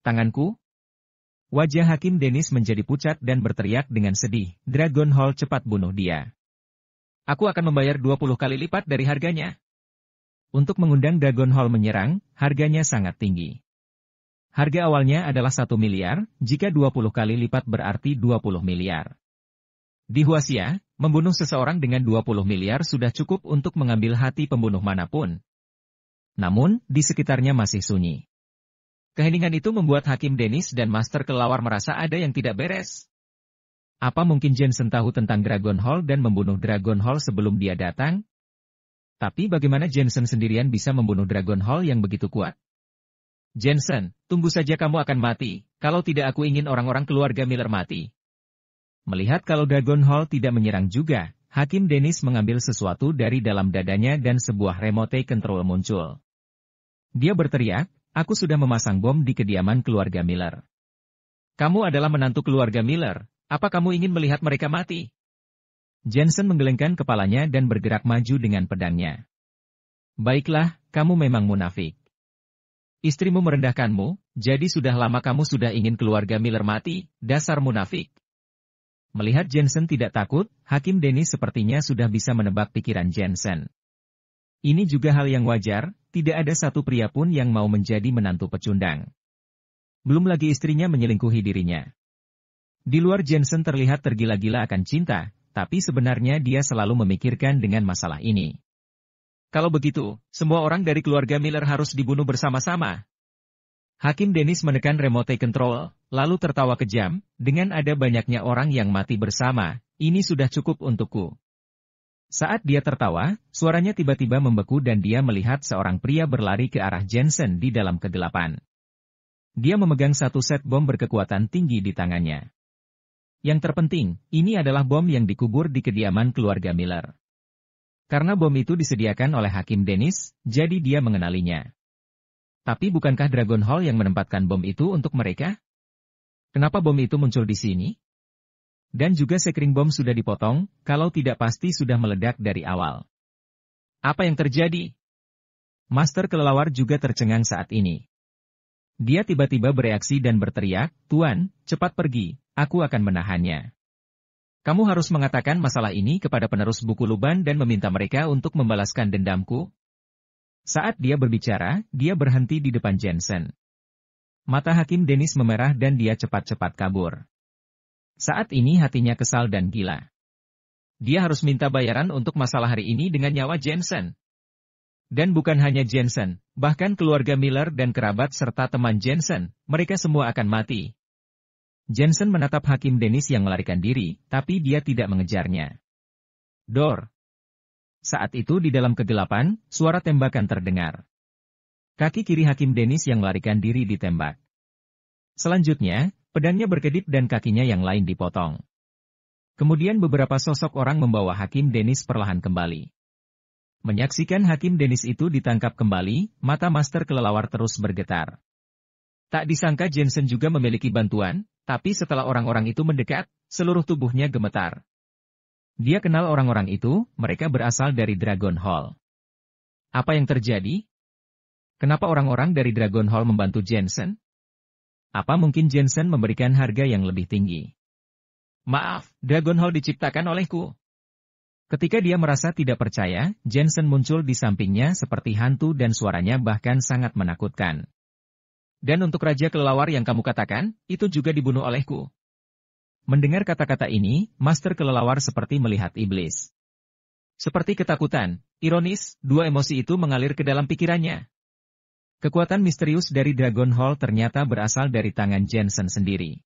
Tanganku? Wajah Hakim Denis menjadi pucat dan berteriak dengan sedih, Dragon Hall cepat bunuh dia. Aku akan membayar 20 kali lipat dari harganya. Untuk mengundang Dragon Hall menyerang, harganya sangat tinggi. Harga awalnya adalah 1 miliar, jika 20 kali lipat berarti 20 miliar. Di Huasia, membunuh seseorang dengan 20 miliar sudah cukup untuk mengambil hati pembunuh manapun. Namun, di sekitarnya masih sunyi. Keheningan itu membuat Hakim Dennis dan Master Kelawar merasa ada yang tidak beres. Apa mungkin Jensen tahu tentang Dragon Hall dan membunuh Dragon Hall sebelum dia datang? Tapi bagaimana Jensen sendirian bisa membunuh Dragon Hall yang begitu kuat? Jensen, tunggu saja kamu akan mati, kalau tidak aku ingin orang-orang keluarga Miller mati. Melihat kalau Dragon Hall tidak menyerang juga, Hakim Dennis mengambil sesuatu dari dalam dadanya dan sebuah remote control muncul. Dia berteriak, Aku sudah memasang bom di kediaman keluarga Miller. Kamu adalah menantu keluarga Miller, apa kamu ingin melihat mereka mati? Jensen menggelengkan kepalanya dan bergerak maju dengan pedangnya. Baiklah, kamu memang munafik. Istrimu merendahkanmu, jadi sudah lama kamu sudah ingin keluarga Miller mati, dasar munafik. Melihat Jensen tidak takut, Hakim Dennis sepertinya sudah bisa menebak pikiran Jensen. Ini juga hal yang wajar, tidak ada satu pria pun yang mau menjadi menantu pecundang. Belum lagi istrinya menyelingkuhi dirinya. Di luar Jensen terlihat tergila-gila akan cinta, tapi sebenarnya dia selalu memikirkan dengan masalah ini. Kalau begitu, semua orang dari keluarga Miller harus dibunuh bersama-sama. Hakim Dennis menekan remote control, lalu tertawa kejam, dengan ada banyaknya orang yang mati bersama, ini sudah cukup untukku. Saat dia tertawa, suaranya tiba-tiba membeku dan dia melihat seorang pria berlari ke arah Jensen di dalam kegelapan. Dia memegang satu set bom berkekuatan tinggi di tangannya. Yang terpenting, ini adalah bom yang dikubur di kediaman keluarga Miller. Karena bom itu disediakan oleh Hakim Dennis, jadi dia mengenalinya. Tapi bukankah Dragon Hall yang menempatkan bom itu untuk mereka? Kenapa bom itu muncul di sini? Dan juga sekring bom sudah dipotong, kalau tidak pasti sudah meledak dari awal. Apa yang terjadi? Master kelelawar juga tercengang saat ini. Dia tiba-tiba bereaksi dan berteriak, Tuan, cepat pergi, aku akan menahannya. Kamu harus mengatakan masalah ini kepada penerus buku Luban dan meminta mereka untuk membalaskan dendamku. Saat dia berbicara, dia berhenti di depan Jensen. Mata Hakim Dennis memerah dan dia cepat-cepat kabur. Saat ini hatinya kesal dan gila. Dia harus minta bayaran untuk masalah hari ini dengan nyawa Jensen. Dan bukan hanya Jensen, bahkan keluarga Miller dan kerabat serta teman Jensen, mereka semua akan mati. Jensen menatap Hakim Dennis yang melarikan diri, tapi dia tidak mengejarnya. Dor. Saat itu di dalam kegelapan, suara tembakan terdengar. Kaki kiri Hakim Dennis yang melarikan diri ditembak. Selanjutnya, Pedangnya berkedip dan kakinya yang lain dipotong. Kemudian beberapa sosok orang membawa Hakim Denis perlahan kembali. Menyaksikan Hakim Denis itu ditangkap kembali, mata Master Kelelawar terus bergetar. Tak disangka Jensen juga memiliki bantuan, tapi setelah orang-orang itu mendekat, seluruh tubuhnya gemetar. Dia kenal orang-orang itu, mereka berasal dari Dragon Hall. Apa yang terjadi? Kenapa orang-orang dari Dragon Hall membantu Jensen? Apa mungkin Jensen memberikan harga yang lebih tinggi? Maaf, Dragon Hall diciptakan olehku. Ketika dia merasa tidak percaya, Jensen muncul di sampingnya seperti hantu dan suaranya bahkan sangat menakutkan. Dan untuk Raja Kelelawar yang kamu katakan, itu juga dibunuh olehku. Mendengar kata-kata ini, Master Kelelawar seperti melihat iblis. Seperti ketakutan, ironis, dua emosi itu mengalir ke dalam pikirannya. Kekuatan misterius dari Dragon Hall ternyata berasal dari tangan Jensen sendiri.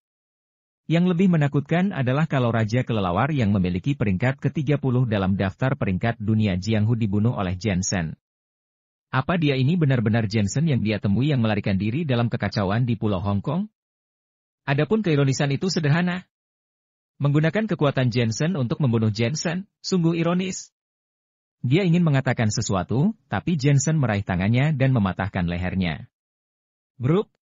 Yang lebih menakutkan adalah kalau Raja Kelelawar yang memiliki peringkat ke-30 dalam daftar peringkat dunia Jianghu dibunuh oleh Jensen. Apa dia ini benar-benar Jensen yang dia temui yang melarikan diri dalam kekacauan di Pulau Hong Kong? Adapun keironisan itu sederhana. Menggunakan kekuatan Jensen untuk membunuh Jensen, sungguh ironis. Dia ingin mengatakan sesuatu, tapi Jensen meraih tangannya dan mematahkan lehernya. Brup.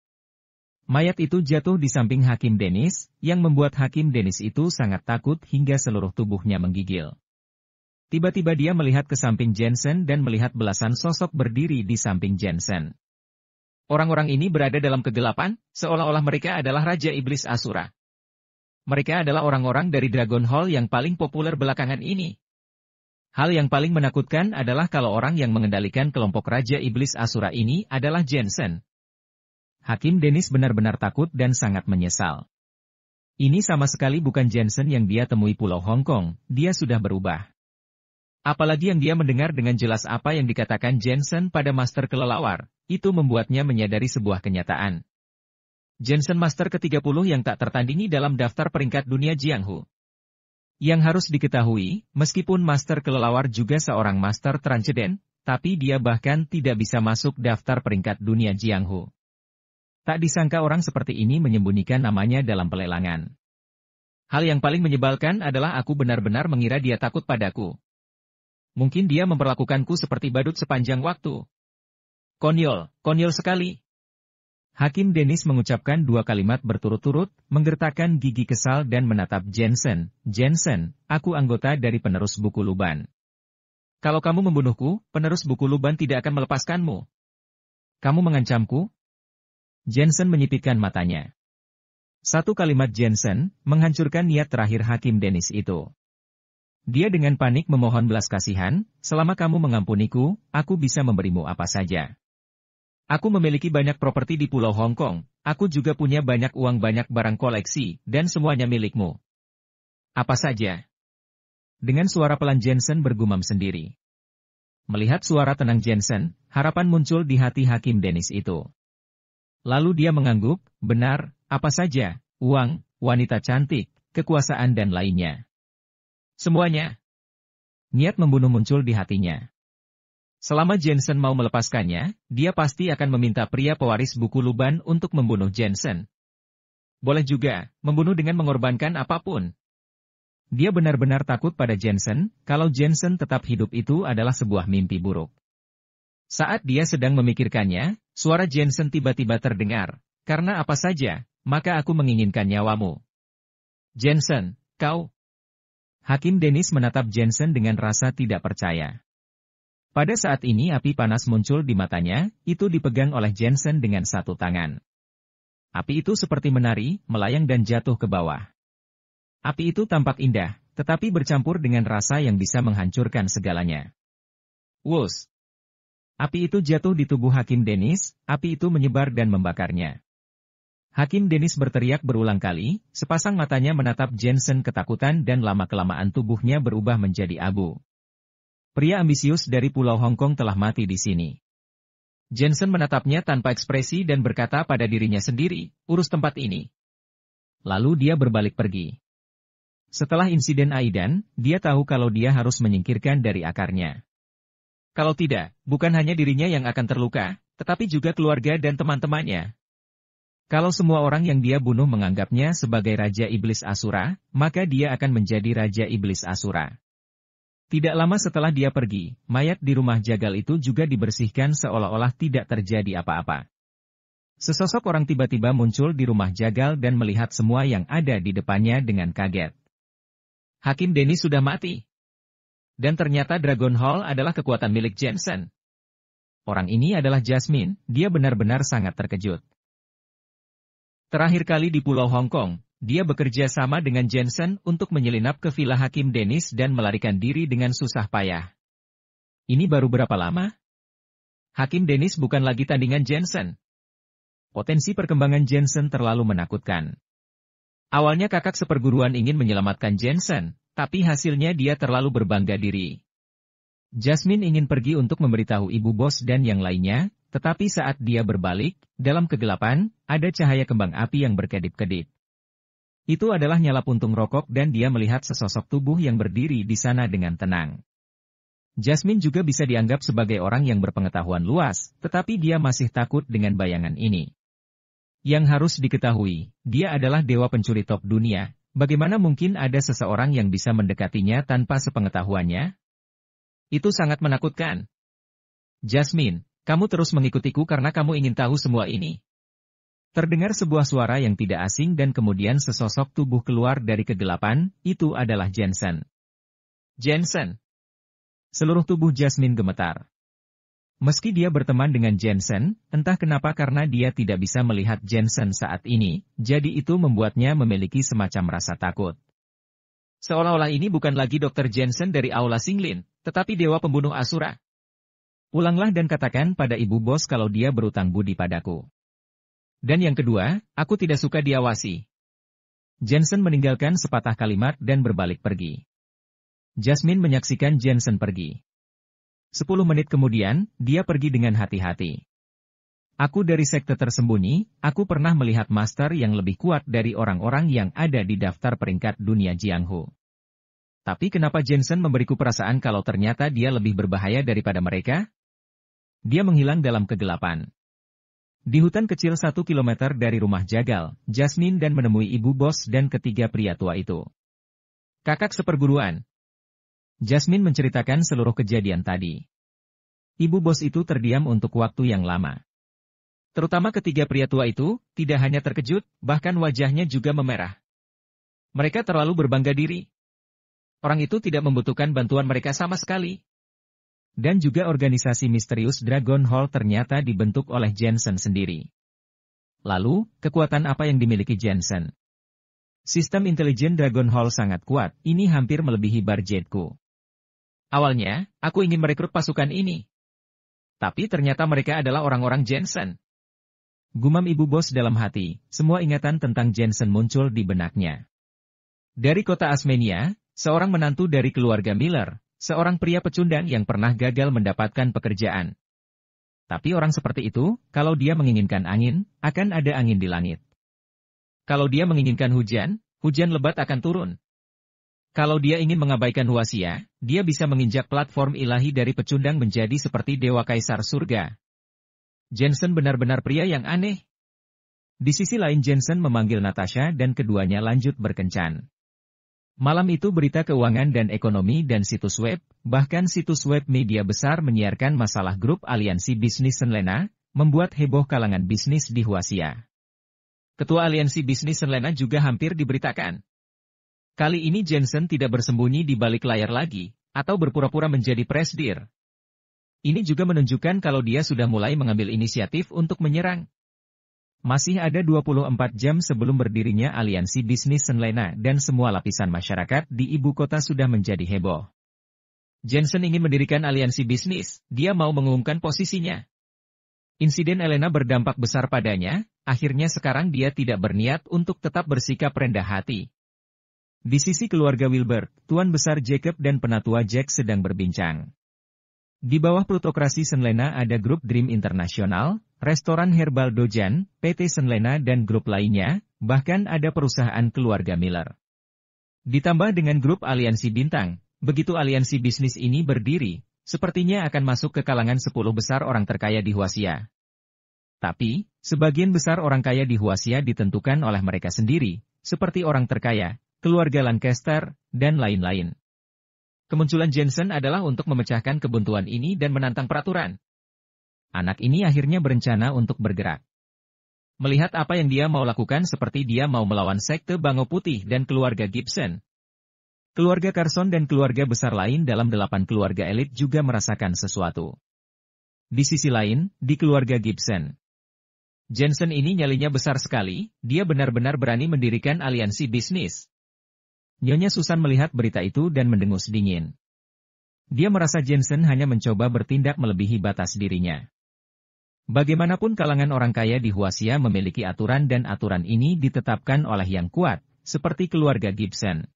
Mayat itu jatuh di samping Hakim Dennis, yang membuat Hakim Dennis itu sangat takut hingga seluruh tubuhnya menggigil. Tiba-tiba dia melihat ke samping Jensen dan melihat belasan sosok berdiri di samping Jensen. Orang-orang ini berada dalam kegelapan, seolah-olah mereka adalah Raja Iblis Asura. Mereka adalah orang-orang dari Dragon Hall yang paling populer belakangan ini, Hal yang paling menakutkan adalah kalau orang yang mengendalikan kelompok Raja Iblis Asura ini adalah Jensen. Hakim Dennis benar-benar takut dan sangat menyesal. Ini sama sekali bukan Jensen yang dia temui Pulau Hong Kong, dia sudah berubah. Apalagi yang dia mendengar dengan jelas apa yang dikatakan Jensen pada Master Kelelawar, itu membuatnya menyadari sebuah kenyataan. Jensen Master ke-30 yang tak tertandingi dalam daftar peringkat dunia Jianghu. Yang harus diketahui, meskipun master kelelawar juga seorang master transcendent, tapi dia bahkan tidak bisa masuk daftar peringkat dunia Jianghu. Tak disangka orang seperti ini menyembunyikan namanya dalam pelelangan. Hal yang paling menyebalkan adalah aku benar-benar mengira dia takut padaku. Mungkin dia memperlakukanku seperti badut sepanjang waktu. Konyol, konyol sekali. Hakim Dennis mengucapkan dua kalimat berturut-turut, menggertakkan gigi kesal dan menatap Jensen. Jensen, aku anggota dari penerus buku Luban. Kalau kamu membunuhku, penerus buku Luban tidak akan melepaskanmu. Kamu mengancamku? Jensen menyipitkan matanya. Satu kalimat Jensen, menghancurkan niat terakhir Hakim Dennis itu. Dia dengan panik memohon belas kasihan, selama kamu mengampuniku, aku bisa memberimu apa saja. Aku memiliki banyak properti di Pulau Hong Kong, aku juga punya banyak uang banyak barang koleksi, dan semuanya milikmu. Apa saja? Dengan suara pelan Jensen bergumam sendiri. Melihat suara tenang Jensen, harapan muncul di hati Hakim Dennis itu. Lalu dia mengangguk, benar, apa saja, uang, wanita cantik, kekuasaan dan lainnya. Semuanya. Niat membunuh muncul di hatinya. Selama Jensen mau melepaskannya, dia pasti akan meminta pria pewaris buku Luban untuk membunuh Jensen. Boleh juga, membunuh dengan mengorbankan apapun. Dia benar-benar takut pada Jensen, kalau Jensen tetap hidup itu adalah sebuah mimpi buruk. Saat dia sedang memikirkannya, suara Jensen tiba-tiba terdengar. Karena apa saja, maka aku menginginkan nyawamu. Jensen, kau... Hakim Dennis menatap Jensen dengan rasa tidak percaya. Pada saat ini api panas muncul di matanya, itu dipegang oleh Jensen dengan satu tangan. Api itu seperti menari, melayang dan jatuh ke bawah. Api itu tampak indah, tetapi bercampur dengan rasa yang bisa menghancurkan segalanya. Wus! Api itu jatuh di tubuh Hakim Denis, api itu menyebar dan membakarnya. Hakim Denis berteriak berulang kali, sepasang matanya menatap Jensen ketakutan dan lama-kelamaan tubuhnya berubah menjadi abu. Pria ambisius dari Pulau Hong Kong telah mati di sini. Jensen menatapnya tanpa ekspresi dan berkata pada dirinya sendiri, urus tempat ini. Lalu dia berbalik pergi. Setelah insiden Aidan, dia tahu kalau dia harus menyingkirkan dari akarnya. Kalau tidak, bukan hanya dirinya yang akan terluka, tetapi juga keluarga dan teman-temannya. Kalau semua orang yang dia bunuh menganggapnya sebagai Raja Iblis Asura, maka dia akan menjadi Raja Iblis Asura. Tidak lama setelah dia pergi, mayat di rumah jagal itu juga dibersihkan seolah-olah tidak terjadi apa-apa. Sesosok orang tiba-tiba muncul di rumah jagal dan melihat semua yang ada di depannya dengan kaget. Hakim Denny sudah mati. Dan ternyata Dragon Hall adalah kekuatan milik Jensen. Orang ini adalah Jasmine, dia benar-benar sangat terkejut. Terakhir kali di Pulau Hong Kong, dia bekerja sama dengan Jensen untuk menyelinap ke villa Hakim Dennis dan melarikan diri dengan susah payah. Ini baru berapa lama? Hakim Dennis bukan lagi tandingan Jensen. Potensi perkembangan Jensen terlalu menakutkan. Awalnya kakak seperguruan ingin menyelamatkan Jensen, tapi hasilnya dia terlalu berbangga diri. Jasmine ingin pergi untuk memberitahu ibu bos dan yang lainnya, tetapi saat dia berbalik, dalam kegelapan, ada cahaya kembang api yang berkedip-kedip. Itu adalah nyala puntung rokok dan dia melihat sesosok tubuh yang berdiri di sana dengan tenang. Jasmine juga bisa dianggap sebagai orang yang berpengetahuan luas, tetapi dia masih takut dengan bayangan ini. Yang harus diketahui, dia adalah dewa pencuri top dunia, bagaimana mungkin ada seseorang yang bisa mendekatinya tanpa sepengetahuannya? Itu sangat menakutkan. Jasmine, kamu terus mengikutiku karena kamu ingin tahu semua ini. Terdengar sebuah suara yang tidak asing dan kemudian sesosok tubuh keluar dari kegelapan, itu adalah Jensen. Jensen. Seluruh tubuh Jasmine gemetar. Meski dia berteman dengan Jensen, entah kenapa karena dia tidak bisa melihat Jensen saat ini, jadi itu membuatnya memiliki semacam rasa takut. Seolah-olah ini bukan lagi Dr. Jensen dari Aula Singlin, tetapi Dewa Pembunuh Asura. Ulanglah dan katakan pada ibu bos kalau dia berutang budi padaku. Dan yang kedua, aku tidak suka diawasi. Jensen meninggalkan sepatah kalimat dan berbalik pergi. Jasmine menyaksikan Jensen pergi. Sepuluh menit kemudian, dia pergi dengan hati-hati. Aku dari sekte tersembunyi, aku pernah melihat master yang lebih kuat dari orang-orang yang ada di daftar peringkat dunia Jianghu. Tapi kenapa Jensen memberiku perasaan kalau ternyata dia lebih berbahaya daripada mereka? Dia menghilang dalam kegelapan. Di hutan kecil satu kilometer dari rumah Jagal, Jasmine dan menemui ibu bos dan ketiga pria tua itu. Kakak seperguruan. Jasmine menceritakan seluruh kejadian tadi. Ibu bos itu terdiam untuk waktu yang lama. Terutama ketiga pria tua itu, tidak hanya terkejut, bahkan wajahnya juga memerah. Mereka terlalu berbangga diri. Orang itu tidak membutuhkan bantuan mereka sama sekali. Dan juga organisasi misterius Dragon Hall ternyata dibentuk oleh Jensen sendiri. Lalu, kekuatan apa yang dimiliki Jensen? Sistem intelijen Dragon Hall sangat kuat, ini hampir melebihi barjetku. Awalnya, aku ingin merekrut pasukan ini. Tapi ternyata mereka adalah orang-orang Jensen. Gumam ibu bos dalam hati, semua ingatan tentang Jensen muncul di benaknya. Dari kota Asmenia, seorang menantu dari keluarga Miller, Seorang pria pecundang yang pernah gagal mendapatkan pekerjaan. Tapi orang seperti itu, kalau dia menginginkan angin, akan ada angin di langit. Kalau dia menginginkan hujan, hujan lebat akan turun. Kalau dia ingin mengabaikan wasia, dia bisa menginjak platform ilahi dari pecundang menjadi seperti dewa kaisar surga. Jensen benar-benar pria yang aneh. Di sisi lain Jensen memanggil Natasha dan keduanya lanjut berkencan. Malam itu berita keuangan dan ekonomi dan situs web, bahkan situs web media besar menyiarkan masalah grup aliansi bisnis Senlena, membuat heboh kalangan bisnis di Huasia. Ketua aliansi bisnis Senlena juga hampir diberitakan. Kali ini Jensen tidak bersembunyi di balik layar lagi, atau berpura-pura menjadi presdir. Ini juga menunjukkan kalau dia sudah mulai mengambil inisiatif untuk menyerang. Masih ada 24 jam sebelum berdirinya aliansi bisnis Senlena dan semua lapisan masyarakat di ibu kota sudah menjadi heboh. Jensen ingin mendirikan aliansi bisnis, dia mau mengumumkan posisinya. Insiden Elena berdampak besar padanya, akhirnya sekarang dia tidak berniat untuk tetap bersikap rendah hati. Di sisi keluarga Wilbert, Tuan Besar Jacob dan Penatua Jack sedang berbincang. Di bawah plutokrasi Senlena ada grup Dream International, restoran Herbal Dojan, PT Senlena dan grup lainnya, bahkan ada perusahaan keluarga Miller. Ditambah dengan grup Aliansi Bintang, begitu aliansi bisnis ini berdiri, sepertinya akan masuk ke kalangan 10 besar orang terkaya di Huasia. Tapi, sebagian besar orang kaya di Huasia ditentukan oleh mereka sendiri, seperti orang terkaya, keluarga Lancaster, dan lain-lain. Kemunculan Jensen adalah untuk memecahkan kebuntuan ini dan menantang peraturan. Anak ini akhirnya berencana untuk bergerak. Melihat apa yang dia mau lakukan seperti dia mau melawan sekte Bango Putih dan keluarga Gibson. Keluarga Carson dan keluarga besar lain dalam delapan keluarga elit juga merasakan sesuatu. Di sisi lain, di keluarga Gibson. Jensen ini nyalinya besar sekali, dia benar-benar berani mendirikan aliansi bisnis. Nyonya Susan melihat berita itu dan mendengus dingin. Dia merasa Jensen hanya mencoba bertindak melebihi batas dirinya. Bagaimanapun kalangan orang kaya di Huasia memiliki aturan dan aturan ini ditetapkan oleh yang kuat, seperti keluarga Gibson.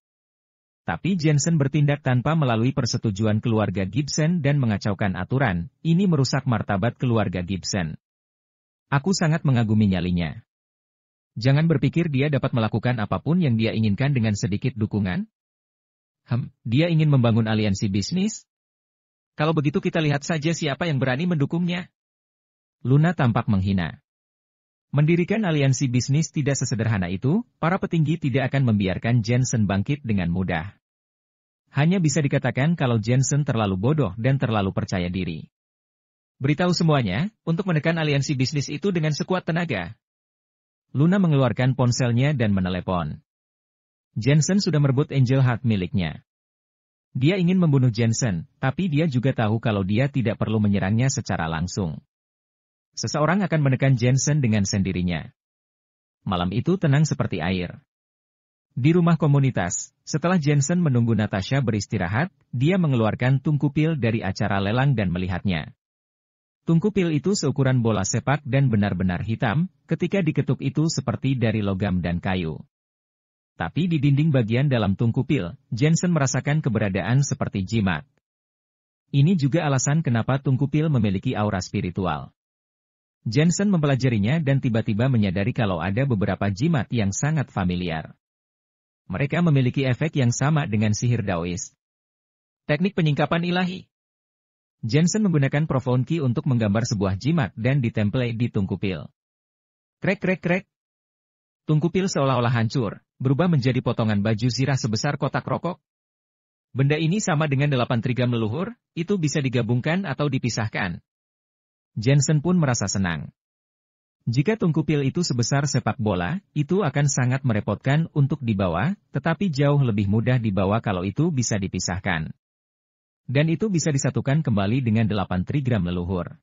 Tapi Jensen bertindak tanpa melalui persetujuan keluarga Gibson dan mengacaukan aturan, ini merusak martabat keluarga Gibson. Aku sangat mengagumi nyalinya. Jangan berpikir dia dapat melakukan apapun yang dia inginkan dengan sedikit dukungan. Hmm, dia ingin membangun aliansi bisnis? Kalau begitu kita lihat saja siapa yang berani mendukungnya. Luna tampak menghina. Mendirikan aliansi bisnis tidak sesederhana itu, para petinggi tidak akan membiarkan Jensen bangkit dengan mudah. Hanya bisa dikatakan kalau Jensen terlalu bodoh dan terlalu percaya diri. Beritahu semuanya, untuk menekan aliansi bisnis itu dengan sekuat tenaga, Luna mengeluarkan ponselnya dan menelepon. Jensen sudah merebut Angel Heart miliknya. Dia ingin membunuh Jensen, tapi dia juga tahu kalau dia tidak perlu menyerangnya secara langsung. Seseorang akan menekan Jensen dengan sendirinya. Malam itu tenang seperti air. Di rumah komunitas, setelah Jensen menunggu Natasha beristirahat, dia mengeluarkan tungku pil dari acara lelang dan melihatnya. Tungku pil itu seukuran bola sepak dan benar-benar hitam, ketika diketuk itu seperti dari logam dan kayu. Tapi di dinding bagian dalam tungku pil, Jensen merasakan keberadaan seperti jimat. Ini juga alasan kenapa tungku pil memiliki aura spiritual. Jensen mempelajarinya dan tiba-tiba menyadari kalau ada beberapa jimat yang sangat familiar. Mereka memiliki efek yang sama dengan sihir Daoist, Teknik penyingkapan ilahi Jensen menggunakan profound key untuk menggambar sebuah jimat dan ditempel di tungku pil. Krek krek krek. Tungku pil seolah-olah hancur, berubah menjadi potongan baju zirah sebesar kotak rokok. Benda ini sama dengan delapan trigam leluhur, itu bisa digabungkan atau dipisahkan. Jensen pun merasa senang. Jika tungku pil itu sebesar sepak bola, itu akan sangat merepotkan untuk dibawa, tetapi jauh lebih mudah dibawa kalau itu bisa dipisahkan. Dan itu bisa disatukan kembali dengan 8 trigram leluhur.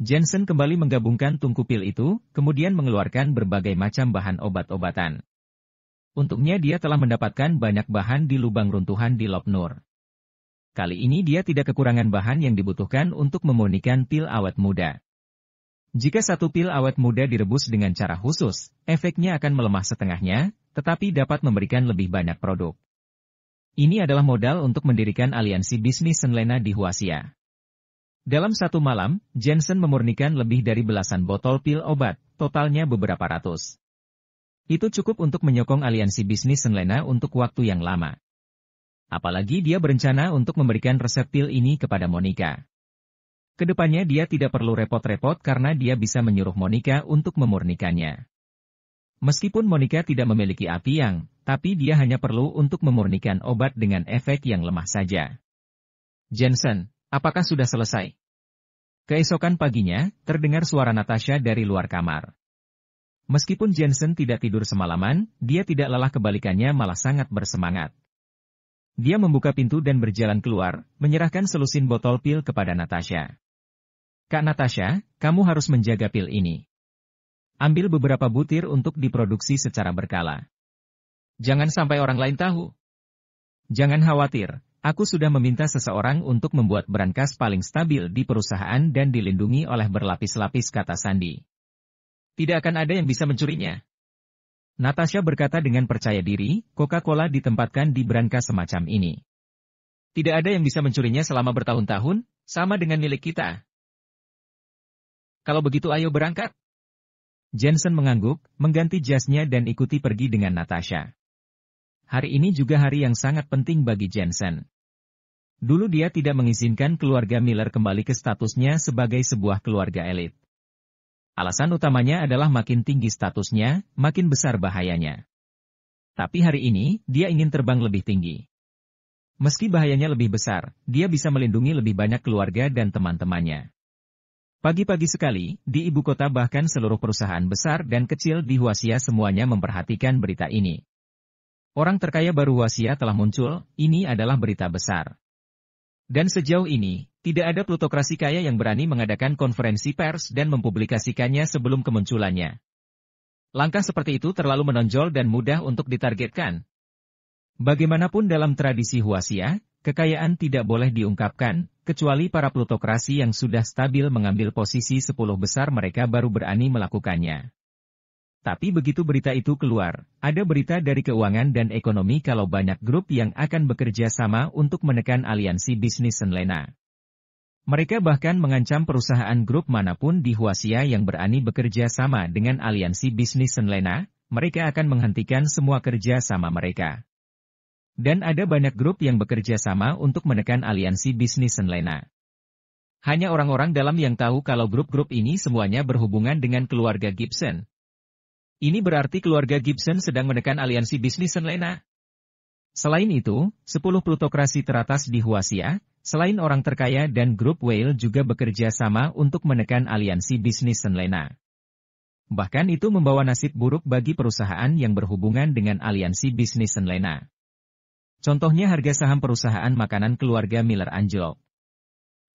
Jensen kembali menggabungkan tungku pil itu, kemudian mengeluarkan berbagai macam bahan obat-obatan. Untuknya dia telah mendapatkan banyak bahan di lubang runtuhan di Lopnur. Kali ini dia tidak kekurangan bahan yang dibutuhkan untuk memurnikan pil awet muda. Jika satu pil awet muda direbus dengan cara khusus, efeknya akan melemah setengahnya, tetapi dapat memberikan lebih banyak produk. Ini adalah modal untuk mendirikan aliansi bisnis Senlena di Huasia. Dalam satu malam, Jensen memurnikan lebih dari belasan botol pil obat, totalnya beberapa ratus. Itu cukup untuk menyokong aliansi bisnis Senlena untuk waktu yang lama. Apalagi dia berencana untuk memberikan resep pil ini kepada Monica. Kedepannya dia tidak perlu repot-repot karena dia bisa menyuruh Monica untuk memurnikannya. Meskipun Monica tidak memiliki api yang tapi dia hanya perlu untuk memurnikan obat dengan efek yang lemah saja. Jensen, apakah sudah selesai? Keesokan paginya, terdengar suara Natasha dari luar kamar. Meskipun Jensen tidak tidur semalaman, dia tidak lelah kebalikannya malah sangat bersemangat. Dia membuka pintu dan berjalan keluar, menyerahkan selusin botol pil kepada Natasha. Kak Natasha, kamu harus menjaga pil ini. Ambil beberapa butir untuk diproduksi secara berkala. Jangan sampai orang lain tahu. Jangan khawatir, aku sudah meminta seseorang untuk membuat berangkas paling stabil di perusahaan dan dilindungi oleh berlapis-lapis kata Sandi. Tidak akan ada yang bisa mencurinya. Natasha berkata dengan percaya diri, Coca-Cola ditempatkan di berangkas semacam ini. Tidak ada yang bisa mencurinya selama bertahun-tahun, sama dengan milik kita. Kalau begitu ayo berangkat. Jensen mengangguk, mengganti jasnya dan ikuti pergi dengan Natasha. Hari ini juga hari yang sangat penting bagi Jensen. Dulu dia tidak mengizinkan keluarga Miller kembali ke statusnya sebagai sebuah keluarga elit. Alasan utamanya adalah makin tinggi statusnya, makin besar bahayanya. Tapi hari ini, dia ingin terbang lebih tinggi. Meski bahayanya lebih besar, dia bisa melindungi lebih banyak keluarga dan teman-temannya. Pagi-pagi sekali, di ibu kota bahkan seluruh perusahaan besar dan kecil di Huasia semuanya memperhatikan berita ini. Orang terkaya baru Wasia telah muncul, ini adalah berita besar. Dan sejauh ini, tidak ada plutokrasi kaya yang berani mengadakan konferensi pers dan mempublikasikannya sebelum kemunculannya. Langkah seperti itu terlalu menonjol dan mudah untuk ditargetkan. Bagaimanapun dalam tradisi Huasia, kekayaan tidak boleh diungkapkan, kecuali para plutokrasi yang sudah stabil mengambil posisi 10 besar mereka baru berani melakukannya. Tapi begitu berita itu keluar, ada berita dari keuangan dan ekonomi kalau banyak grup yang akan bekerja sama untuk menekan aliansi bisnis Senlena. Mereka bahkan mengancam perusahaan grup manapun di Huasia yang berani bekerja sama dengan aliansi bisnis Senlena, mereka akan menghentikan semua kerja sama mereka. Dan ada banyak grup yang bekerja sama untuk menekan aliansi bisnis Senlena. Hanya orang-orang dalam yang tahu kalau grup-grup ini semuanya berhubungan dengan keluarga Gibson, ini berarti keluarga Gibson sedang menekan aliansi bisnis Senlena. Selain itu, 10 plutokrasi teratas di Huasia, selain orang terkaya dan grup Whale juga bekerja sama untuk menekan aliansi bisnis Senlena. Bahkan itu membawa nasib buruk bagi perusahaan yang berhubungan dengan aliansi bisnis Senlena. Contohnya harga saham perusahaan makanan keluarga Miller Angel.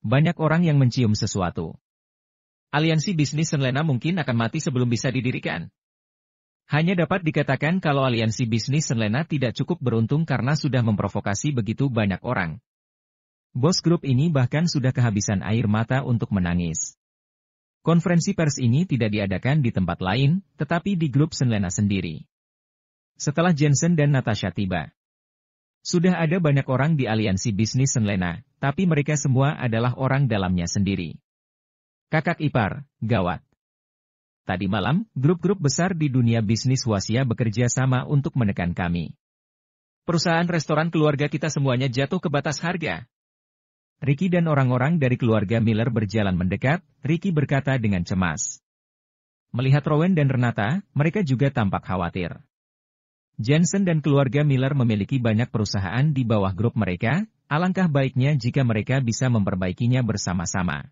Banyak orang yang mencium sesuatu. Aliansi bisnis Senlena mungkin akan mati sebelum bisa didirikan. Hanya dapat dikatakan kalau aliansi bisnis Senlena tidak cukup beruntung karena sudah memprovokasi begitu banyak orang. Bos grup ini bahkan sudah kehabisan air mata untuk menangis. Konferensi pers ini tidak diadakan di tempat lain, tetapi di grup Senlena sendiri. Setelah Jensen dan Natasha tiba, sudah ada banyak orang di aliansi bisnis Senlena, tapi mereka semua adalah orang dalamnya sendiri. Kakak ipar, gawat. Tadi malam, grup-grup besar di dunia bisnis Wasia bekerja sama untuk menekan kami. Perusahaan restoran keluarga kita semuanya jatuh ke batas harga. Ricky dan orang-orang dari keluarga Miller berjalan mendekat, Ricky berkata dengan cemas. Melihat Rowan dan Renata, mereka juga tampak khawatir. Jensen dan keluarga Miller memiliki banyak perusahaan di bawah grup mereka, alangkah baiknya jika mereka bisa memperbaikinya bersama-sama.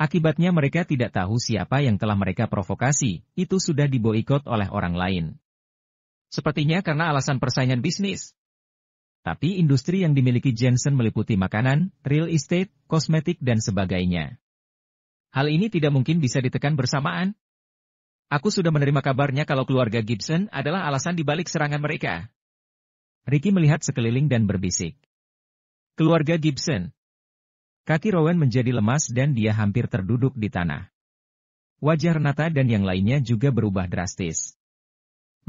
Akibatnya mereka tidak tahu siapa yang telah mereka provokasi, itu sudah diboikot oleh orang lain. Sepertinya karena alasan persaingan bisnis. Tapi industri yang dimiliki Jensen meliputi makanan, real estate, kosmetik dan sebagainya. Hal ini tidak mungkin bisa ditekan bersamaan. Aku sudah menerima kabarnya kalau keluarga Gibson adalah alasan dibalik serangan mereka. Ricky melihat sekeliling dan berbisik. Keluarga Gibson, Kaki Rowan menjadi lemas dan dia hampir terduduk di tanah. Wajah Renata dan yang lainnya juga berubah drastis.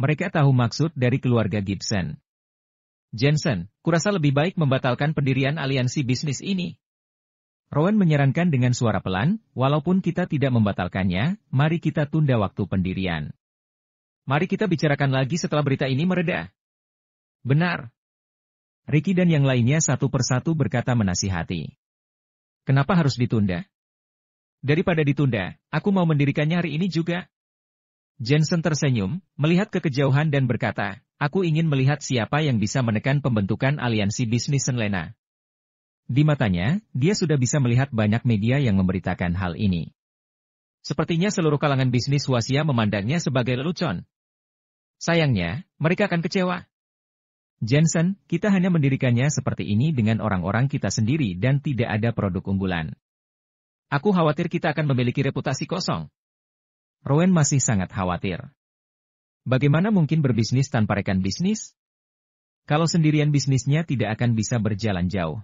Mereka tahu maksud dari keluarga Gibson. Jensen, kurasa lebih baik membatalkan pendirian aliansi bisnis ini. Rowan menyarankan dengan suara pelan, walaupun kita tidak membatalkannya, mari kita tunda waktu pendirian. Mari kita bicarakan lagi setelah berita ini mereda. Benar. Ricky dan yang lainnya satu persatu berkata menasihati. Kenapa harus ditunda? Daripada ditunda, aku mau mendirikannya hari ini juga. Jensen tersenyum, melihat ke kejauhan dan berkata, aku ingin melihat siapa yang bisa menekan pembentukan aliansi bisnis Senlena. Di matanya, dia sudah bisa melihat banyak media yang memberitakan hal ini. Sepertinya seluruh kalangan bisnis Wasia memandangnya sebagai lelucon. Sayangnya, mereka akan kecewa. Jensen, kita hanya mendirikannya seperti ini dengan orang-orang kita sendiri dan tidak ada produk unggulan. Aku khawatir kita akan memiliki reputasi kosong. Rowan masih sangat khawatir. Bagaimana mungkin berbisnis tanpa rekan bisnis? Kalau sendirian bisnisnya tidak akan bisa berjalan jauh.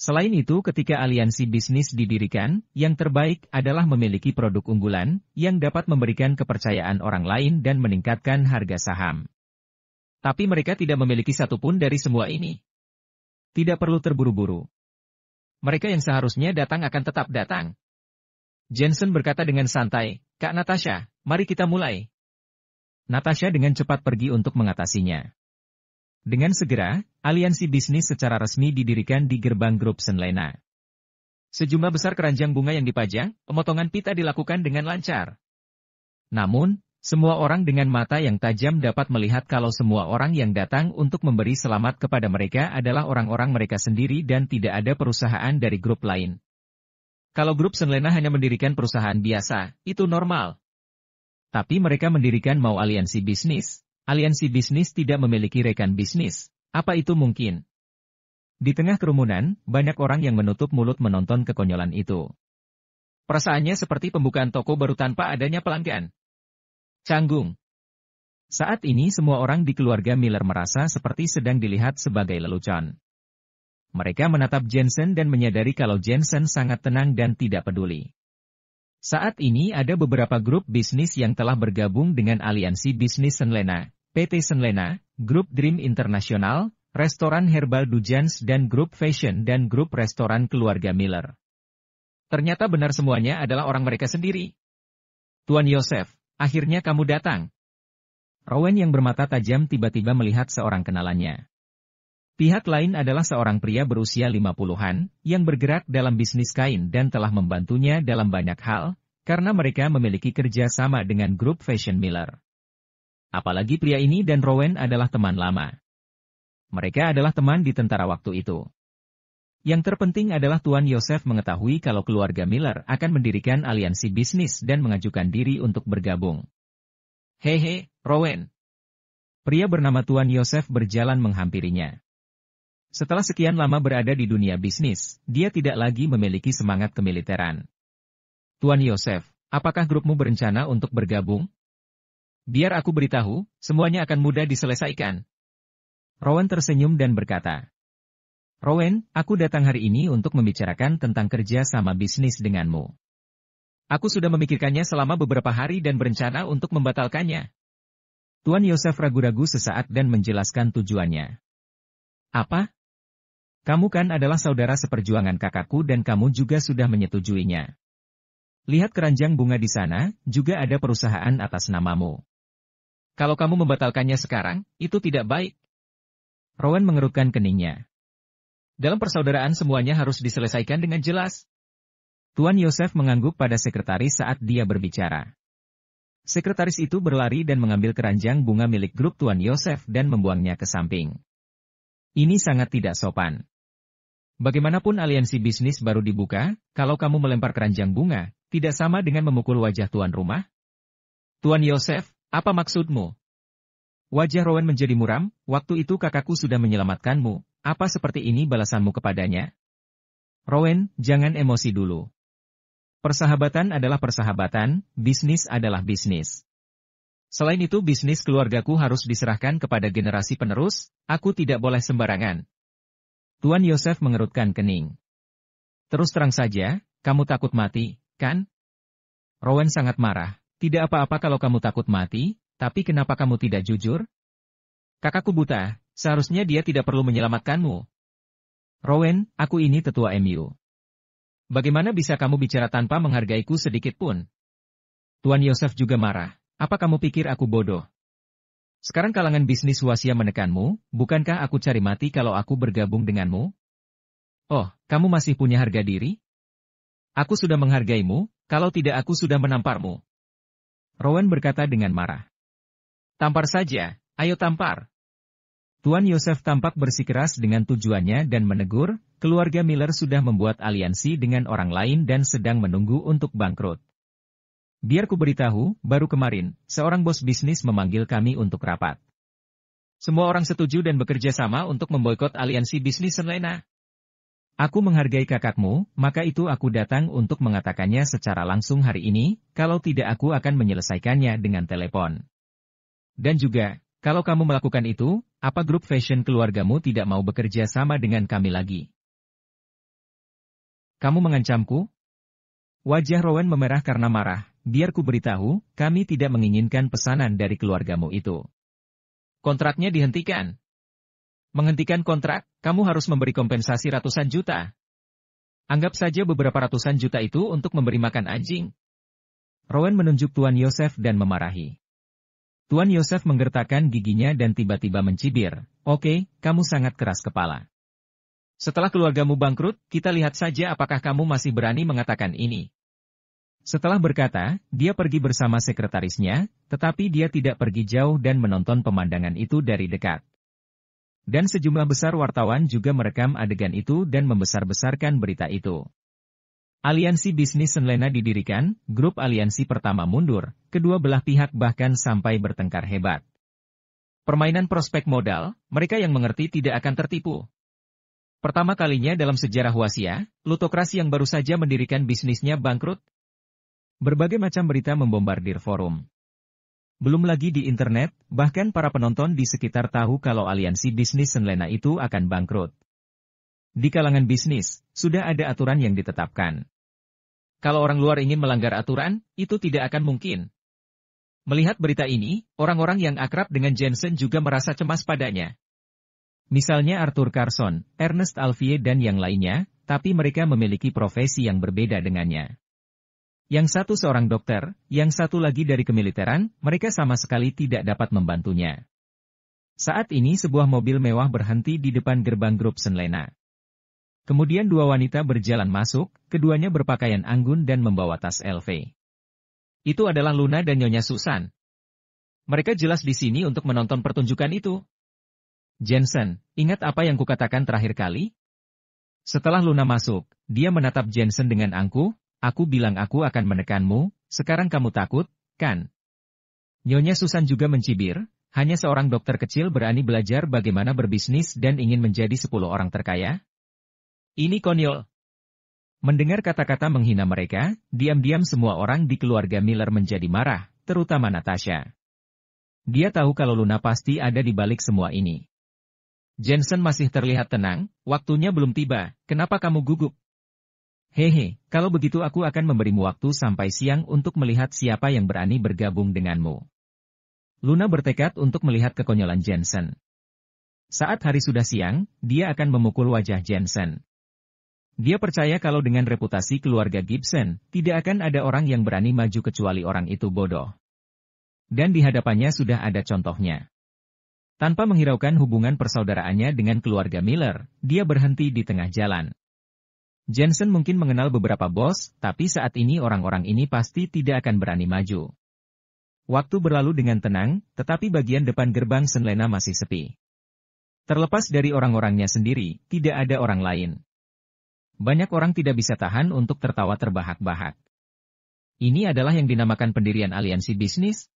Selain itu, ketika aliansi bisnis didirikan, yang terbaik adalah memiliki produk unggulan yang dapat memberikan kepercayaan orang lain dan meningkatkan harga saham. Tapi mereka tidak memiliki satupun dari semua ini. Tidak perlu terburu-buru. Mereka yang seharusnya datang akan tetap datang. Jensen berkata dengan santai, Kak Natasha, mari kita mulai. Natasha dengan cepat pergi untuk mengatasinya. Dengan segera, aliansi bisnis secara resmi didirikan di gerbang grup Senlena. Sejumlah besar keranjang bunga yang dipajang, pemotongan pita dilakukan dengan lancar. Namun, semua orang dengan mata yang tajam dapat melihat kalau semua orang yang datang untuk memberi selamat kepada mereka adalah orang-orang mereka sendiri dan tidak ada perusahaan dari grup lain. Kalau grup Senlena hanya mendirikan perusahaan biasa, itu normal. Tapi mereka mendirikan mau aliansi bisnis. Aliansi bisnis tidak memiliki rekan bisnis. Apa itu mungkin? Di tengah kerumunan, banyak orang yang menutup mulut menonton kekonyolan itu. Perasaannya seperti pembukaan toko baru tanpa adanya pelanggan. Canggung. Saat ini semua orang di keluarga Miller merasa seperti sedang dilihat sebagai lelucon. Mereka menatap Jensen dan menyadari kalau Jensen sangat tenang dan tidak peduli. Saat ini ada beberapa grup bisnis yang telah bergabung dengan aliansi bisnis Senlena, PT Senlena, Grup Dream International, Restoran Herbal Dujans dan Grup Fashion dan Grup Restoran Keluarga Miller. Ternyata benar semuanya adalah orang mereka sendiri. Tuan Yosef, Akhirnya kamu datang. Rowan yang bermata tajam tiba-tiba melihat seorang kenalannya. Pihak lain adalah seorang pria berusia 50-an, yang bergerak dalam bisnis kain dan telah membantunya dalam banyak hal, karena mereka memiliki kerja sama dengan grup Fashion Miller. Apalagi pria ini dan Rowan adalah teman lama. Mereka adalah teman di tentara waktu itu. Yang terpenting adalah Tuan Yosef mengetahui kalau keluarga Miller akan mendirikan aliansi bisnis dan mengajukan diri untuk bergabung. Hehe, Rowan. Pria bernama Tuan Yosef berjalan menghampirinya. Setelah sekian lama berada di dunia bisnis, dia tidak lagi memiliki semangat kemiliteran. Tuan Yosef, apakah grupmu berencana untuk bergabung? Biar aku beritahu, semuanya akan mudah diselesaikan. Rowan tersenyum dan berkata, Rowan, aku datang hari ini untuk membicarakan tentang kerja sama bisnis denganmu. Aku sudah memikirkannya selama beberapa hari dan berencana untuk membatalkannya. Tuan Yosef ragu-ragu sesaat dan menjelaskan tujuannya. Apa? Kamu kan adalah saudara seperjuangan kakakku dan kamu juga sudah menyetujuinya. Lihat keranjang bunga di sana, juga ada perusahaan atas namamu. Kalau kamu membatalkannya sekarang, itu tidak baik. Rowan mengerutkan keningnya. Dalam persaudaraan semuanya harus diselesaikan dengan jelas. Tuan Yosef mengangguk pada sekretaris saat dia berbicara. Sekretaris itu berlari dan mengambil keranjang bunga milik grup Tuan Yosef dan membuangnya ke samping. Ini sangat tidak sopan. Bagaimanapun aliansi bisnis baru dibuka, kalau kamu melempar keranjang bunga, tidak sama dengan memukul wajah tuan rumah? Tuan Yosef, apa maksudmu? Wajah Rowan menjadi muram, waktu itu kakakku sudah menyelamatkanmu, apa seperti ini balasanmu kepadanya? Rowen? jangan emosi dulu. Persahabatan adalah persahabatan, bisnis adalah bisnis. Selain itu bisnis keluargaku harus diserahkan kepada generasi penerus, aku tidak boleh sembarangan. Tuan Yosef mengerutkan kening. Terus terang saja, kamu takut mati, kan? Rowan sangat marah. Tidak apa-apa kalau kamu takut mati, tapi kenapa kamu tidak jujur? Kakakku buta, Seharusnya dia tidak perlu menyelamatkanmu. Rowan, aku ini tetua MU. Bagaimana bisa kamu bicara tanpa menghargaiku sedikit pun? Tuan Yosef juga marah. Apa kamu pikir aku bodoh? Sekarang kalangan bisnis wasia menekanmu, bukankah aku cari mati kalau aku bergabung denganmu? Oh, kamu masih punya harga diri? Aku sudah menghargaimu, kalau tidak aku sudah menamparmu. Rowan berkata dengan marah. Tampar saja, ayo tampar. Tuan Yosef tampak bersikeras dengan tujuannya dan menegur, keluarga Miller sudah membuat aliansi dengan orang lain dan sedang menunggu untuk bangkrut. Biar ku beritahu, baru kemarin, seorang bos bisnis memanggil kami untuk rapat. Semua orang setuju dan bekerja sama untuk memboikot aliansi bisnis Selena. Aku menghargai kakakmu, maka itu aku datang untuk mengatakannya secara langsung hari ini, kalau tidak aku akan menyelesaikannya dengan telepon. Dan juga, kalau kamu melakukan itu, apa grup fashion keluargamu tidak mau bekerja sama dengan kami lagi? Kamu mengancamku? Wajah Rowan memerah karena marah, biar ku beritahu, kami tidak menginginkan pesanan dari keluargamu itu. Kontraknya dihentikan. Menghentikan kontrak, kamu harus memberi kompensasi ratusan juta. Anggap saja beberapa ratusan juta itu untuk memberi makan anjing. Rowan menunjuk Tuan Yosef dan memarahi. Tuan Yosef menggertakkan giginya dan tiba-tiba mencibir. Oke, kamu sangat keras kepala. Setelah keluargamu bangkrut, kita lihat saja apakah kamu masih berani mengatakan ini. Setelah berkata, dia pergi bersama sekretarisnya, tetapi dia tidak pergi jauh dan menonton pemandangan itu dari dekat. Dan sejumlah besar wartawan juga merekam adegan itu dan membesar-besarkan berita itu. Aliansi bisnis Senlena didirikan, grup aliansi pertama mundur, kedua belah pihak bahkan sampai bertengkar hebat. Permainan prospek modal, mereka yang mengerti tidak akan tertipu. Pertama kalinya dalam sejarah Wasia, plutokrasi yang baru saja mendirikan bisnisnya bangkrut. Berbagai macam berita membombardir forum. Belum lagi di internet, bahkan para penonton di sekitar tahu kalau aliansi bisnis Senlena itu akan bangkrut. Di kalangan bisnis, sudah ada aturan yang ditetapkan. Kalau orang luar ingin melanggar aturan, itu tidak akan mungkin. Melihat berita ini, orang-orang yang akrab dengan Jensen juga merasa cemas padanya. Misalnya Arthur Carson, Ernest Alvie dan yang lainnya, tapi mereka memiliki profesi yang berbeda dengannya. Yang satu seorang dokter, yang satu lagi dari kemiliteran, mereka sama sekali tidak dapat membantunya. Saat ini sebuah mobil mewah berhenti di depan gerbang grup Senlena. Kemudian dua wanita berjalan masuk, keduanya berpakaian anggun dan membawa tas LV. Itu adalah Luna dan Nyonya Susan. Mereka jelas di sini untuk menonton pertunjukan itu. Jensen, ingat apa yang kukatakan terakhir kali? Setelah Luna masuk, dia menatap Jensen dengan angku. aku bilang aku akan menekanmu, sekarang kamu takut, kan? Nyonya Susan juga mencibir, hanya seorang dokter kecil berani belajar bagaimana berbisnis dan ingin menjadi sepuluh orang terkaya, ini konyol. Mendengar kata-kata menghina mereka, diam-diam semua orang di keluarga Miller menjadi marah, terutama Natasha. Dia tahu kalau Luna pasti ada di balik semua ini. Jensen masih terlihat tenang, waktunya belum tiba, kenapa kamu gugup? Hehe, kalau begitu aku akan memberimu waktu sampai siang untuk melihat siapa yang berani bergabung denganmu. Luna bertekad untuk melihat kekonyolan Jensen. Saat hari sudah siang, dia akan memukul wajah Jensen. Dia percaya kalau dengan reputasi keluarga Gibson, tidak akan ada orang yang berani maju kecuali orang itu bodoh. Dan di hadapannya sudah ada contohnya. Tanpa menghiraukan hubungan persaudaraannya dengan keluarga Miller, dia berhenti di tengah jalan. Jensen mungkin mengenal beberapa bos, tapi saat ini orang-orang ini pasti tidak akan berani maju. Waktu berlalu dengan tenang, tetapi bagian depan gerbang Senlena masih sepi. Terlepas dari orang-orangnya sendiri, tidak ada orang lain. Banyak orang tidak bisa tahan untuk tertawa terbahak-bahak. Ini adalah yang dinamakan pendirian aliansi bisnis.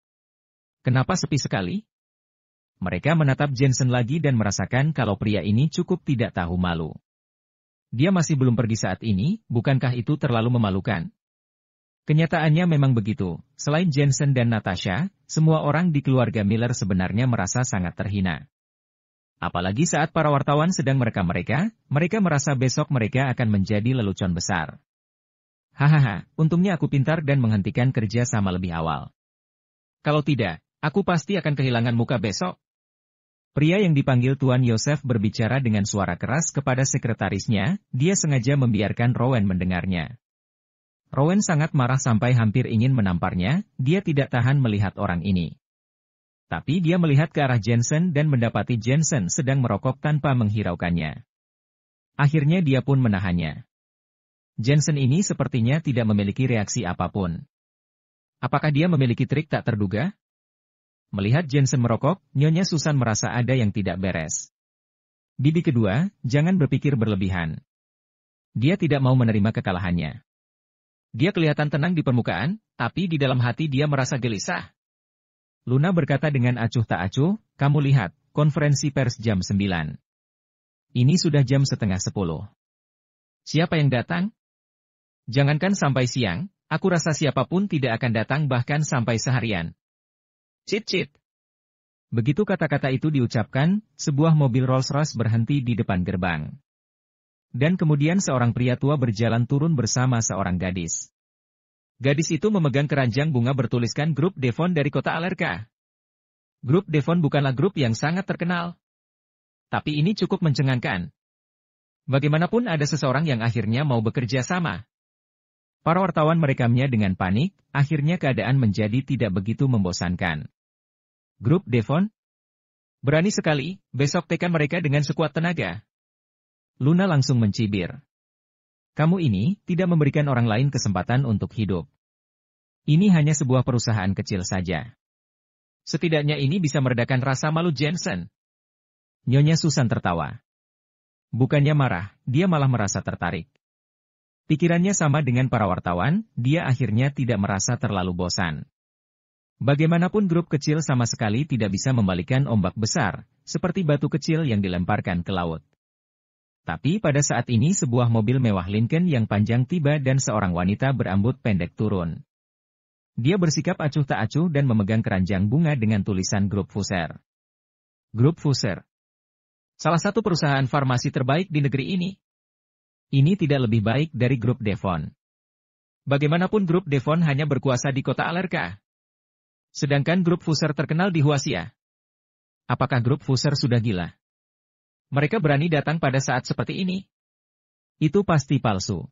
Kenapa sepi sekali? Mereka menatap Jensen lagi dan merasakan kalau pria ini cukup tidak tahu malu. Dia masih belum pergi saat ini, bukankah itu terlalu memalukan? Kenyataannya memang begitu. Selain Jensen dan Natasha, semua orang di keluarga Miller sebenarnya merasa sangat terhina. Apalagi saat para wartawan sedang merekam mereka, mereka merasa besok mereka akan menjadi lelucon besar. Hahaha, untungnya aku pintar dan menghentikan kerja sama lebih awal. Kalau tidak, aku pasti akan kehilangan muka besok. Pria yang dipanggil Tuan Yosef berbicara dengan suara keras kepada sekretarisnya, dia sengaja membiarkan Rowan mendengarnya. Rowan sangat marah sampai hampir ingin menamparnya, dia tidak tahan melihat orang ini. Tapi dia melihat ke arah Jensen dan mendapati Jensen sedang merokok tanpa menghiraukannya. Akhirnya dia pun menahannya. Jensen ini sepertinya tidak memiliki reaksi apapun. Apakah dia memiliki trik tak terduga? Melihat Jensen merokok, Nyonya Susan merasa ada yang tidak beres. Bibi kedua, jangan berpikir berlebihan. Dia tidak mau menerima kekalahannya. Dia kelihatan tenang di permukaan, tapi di dalam hati dia merasa gelisah. Luna berkata dengan acuh tak acuh, kamu lihat, konferensi pers jam 9. Ini sudah jam setengah 10. Siapa yang datang? Jangankan sampai siang, aku rasa siapapun tidak akan datang bahkan sampai seharian. Cit-cit. Begitu kata-kata itu diucapkan, sebuah mobil Rolls-Royce berhenti di depan gerbang. Dan kemudian seorang pria tua berjalan turun bersama seorang gadis. Gadis itu memegang keranjang bunga bertuliskan Grup Devon dari kota Alerka. Grup Devon bukanlah grup yang sangat terkenal. Tapi ini cukup mencengangkan. Bagaimanapun ada seseorang yang akhirnya mau bekerja sama. Para wartawan merekamnya dengan panik, akhirnya keadaan menjadi tidak begitu membosankan. Grup Devon? Berani sekali, besok tekan mereka dengan sekuat tenaga. Luna langsung mencibir. Kamu ini tidak memberikan orang lain kesempatan untuk hidup. Ini hanya sebuah perusahaan kecil saja. Setidaknya ini bisa meredakan rasa malu Jensen. Nyonya Susan tertawa. Bukannya marah, dia malah merasa tertarik. Pikirannya sama dengan para wartawan, dia akhirnya tidak merasa terlalu bosan. Bagaimanapun grup kecil sama sekali tidak bisa membalikan ombak besar, seperti batu kecil yang dilemparkan ke laut. Tapi pada saat ini sebuah mobil mewah Lincoln yang panjang tiba dan seorang wanita berambut pendek turun. Dia bersikap acuh tak acuh dan memegang keranjang bunga dengan tulisan Grup Fuser. Grup Fuser. Salah satu perusahaan farmasi terbaik di negeri ini. Ini tidak lebih baik dari Grup Devon. Bagaimanapun Grup Devon hanya berkuasa di kota Alerka. Sedangkan Grup Fuser terkenal di Huasia. Apakah Grup Fuser sudah gila? Mereka berani datang pada saat seperti ini. Itu pasti palsu.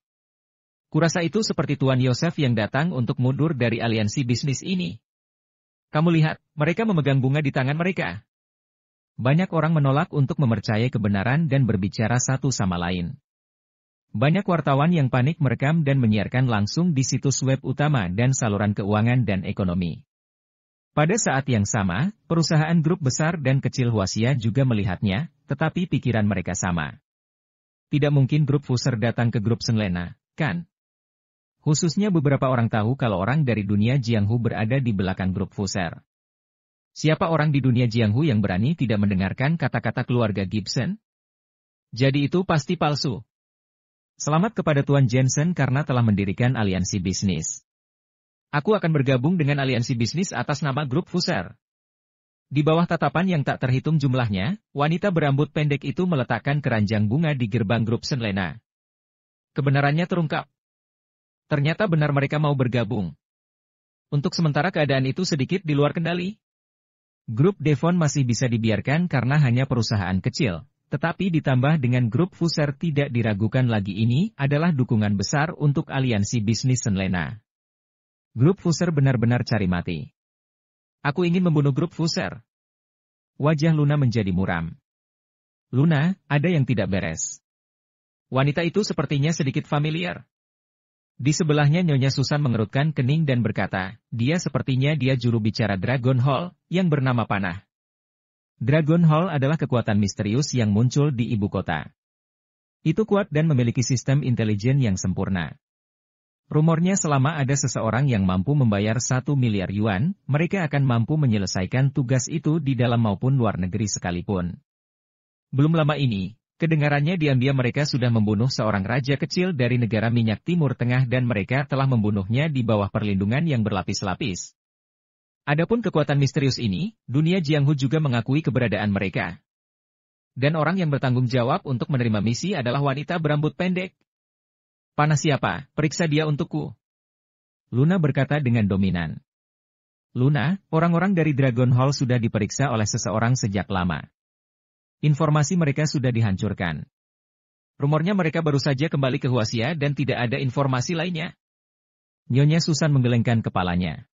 Kurasa itu seperti Tuan Yosef yang datang untuk mundur dari aliansi bisnis ini. Kamu lihat, mereka memegang bunga di tangan mereka. Banyak orang menolak untuk memercayai kebenaran dan berbicara satu sama lain. Banyak wartawan yang panik merekam dan menyiarkan langsung di situs web utama dan saluran keuangan dan ekonomi. Pada saat yang sama, perusahaan grup besar dan kecil Huasia juga melihatnya, tetapi pikiran mereka sama. Tidak mungkin grup Fuser datang ke grup Senlena, kan? Khususnya beberapa orang tahu kalau orang dari dunia Jianghu berada di belakang grup Fuser. Siapa orang di dunia Jianghu yang berani tidak mendengarkan kata-kata keluarga Gibson? Jadi itu pasti palsu. Selamat kepada Tuan Jensen karena telah mendirikan aliansi bisnis. Aku akan bergabung dengan aliansi bisnis atas nama grup Fuser. Di bawah tatapan yang tak terhitung jumlahnya, wanita berambut pendek itu meletakkan keranjang bunga di gerbang grup Senlena. Kebenarannya terungkap. Ternyata benar mereka mau bergabung. Untuk sementara keadaan itu sedikit di luar kendali. Grup Devon masih bisa dibiarkan karena hanya perusahaan kecil. Tetapi ditambah dengan grup Fuser tidak diragukan lagi ini adalah dukungan besar untuk aliansi bisnis Senlena. Grup Fuser benar-benar cari mati. Aku ingin membunuh grup Fuser. Wajah Luna menjadi muram. Luna, ada yang tidak beres. Wanita itu sepertinya sedikit familiar. Di sebelahnya Nyonya Susan mengerutkan kening dan berkata, dia sepertinya dia juru bicara Dragon Hall, yang bernama Panah. Dragon Hall adalah kekuatan misterius yang muncul di ibu kota. Itu kuat dan memiliki sistem intelijen yang sempurna. Rumornya selama ada seseorang yang mampu membayar 1 miliar yuan, mereka akan mampu menyelesaikan tugas itu di dalam maupun luar negeri sekalipun. Belum lama ini, kedengarannya diam-diam mereka sudah membunuh seorang raja kecil dari negara minyak timur tengah dan mereka telah membunuhnya di bawah perlindungan yang berlapis-lapis. Adapun kekuatan misterius ini, dunia Jianghu juga mengakui keberadaan mereka. Dan orang yang bertanggung jawab untuk menerima misi adalah wanita berambut pendek, Panas siapa? Periksa dia untukku. Luna berkata dengan dominan. Luna, orang-orang dari Dragon Hall sudah diperiksa oleh seseorang sejak lama. Informasi mereka sudah dihancurkan. Rumornya mereka baru saja kembali ke Huasia dan tidak ada informasi lainnya. Nyonya Susan menggelengkan kepalanya.